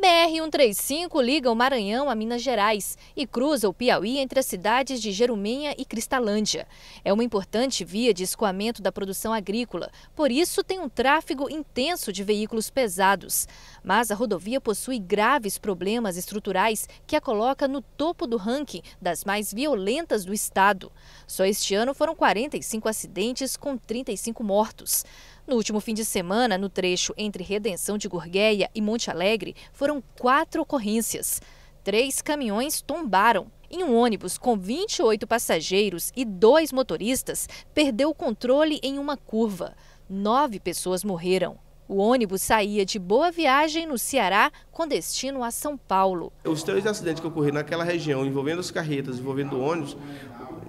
BR-135 liga o Maranhão a Minas Gerais e cruza o Piauí entre as cidades de Jerumenha e Cristalândia. É uma importante via de escoamento da produção agrícola, por isso tem um tráfego intenso de veículos pesados. Mas a rodovia possui graves problemas estruturais que a coloca no topo do ranking das mais violentas do estado. Só este ano foram 45 acidentes com 35 mortos. No último fim de semana, no trecho entre Redenção de Gurgueia e Monte Alegre, foram quatro ocorrências. Três caminhões tombaram. Em um ônibus com 28 passageiros e dois motoristas, perdeu o controle em uma curva. Nove pessoas morreram. O ônibus saía de Boa Viagem, no Ceará, com destino a São Paulo. Os três acidentes que ocorreram naquela região, envolvendo as carretas, envolvendo o ônibus,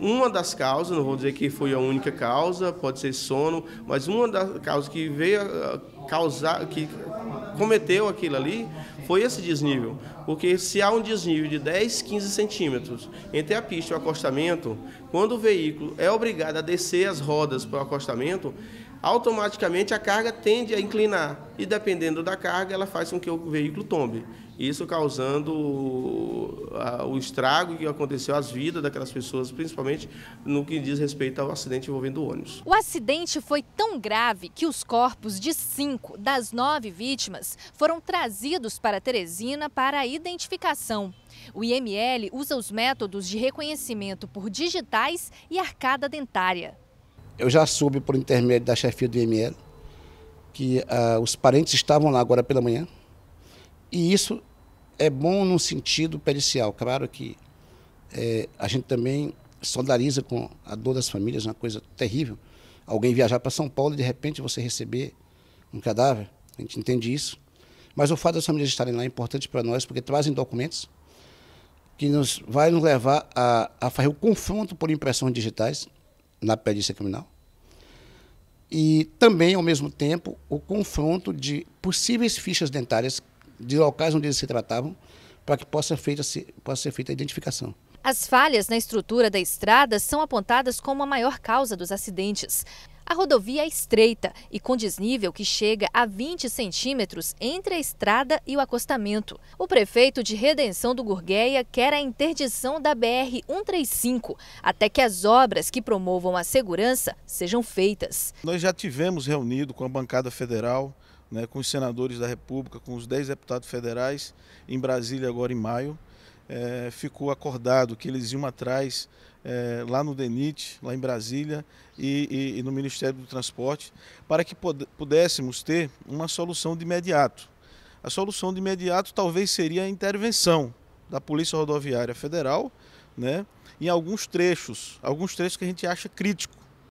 uma das causas, não vou dizer que foi a única causa, pode ser sono, mas uma das causas que veio causar, que cometeu aquilo ali, foi esse desnível. Porque se há um desnível de 10, 15 centímetros entre a pista e o acostamento, quando o veículo é obrigado a descer as rodas para o acostamento, automaticamente a carga tende a inclinar e dependendo da carga ela faz com que o veículo tombe isso causando ah, o estrago que aconteceu às vidas daquelas pessoas, principalmente no que diz respeito ao acidente envolvendo ônibus. O acidente foi tão grave que os corpos de cinco das nove vítimas foram trazidos para Teresina para a identificação. O IML usa os métodos de reconhecimento por digitais e arcada dentária. Eu já soube por intermédio da chefia do IML que ah, os parentes estavam lá agora pela manhã e isso é bom no sentido pericial. Claro que é, a gente também solidariza com a dor das famílias, é uma coisa terrível. Alguém viajar para São Paulo e de repente você receber um cadáver, a gente entende isso. Mas o fato das famílias estarem lá é importante para nós, porque trazem documentos que nos, vai nos levar a, a fazer o confronto por impressões digitais na perícia criminal. E também, ao mesmo tempo, o confronto de possíveis fichas dentárias de locais onde eles se tratavam, para que possa, feita, possa ser feita a identificação. As falhas na estrutura da estrada são apontadas como a maior causa dos acidentes. A rodovia é estreita e com desnível que chega a 20 centímetros entre a estrada e o acostamento. O prefeito de Redenção do Gurgueia quer a interdição da BR-135 até que as obras que promovam a segurança sejam feitas. Nós já tivemos reunido com a bancada federal, né, com os senadores da República, com os 10 deputados federais, em Brasília agora em maio. É, ficou acordado que eles iam atrás é, lá no DENIT, lá em Brasília e, e, e no Ministério do Transporte, para que pudéssemos ter uma solução de imediato. A solução de imediato talvez seria a intervenção da Polícia Rodoviária Federal né, em alguns trechos, alguns trechos que a gente acha crítico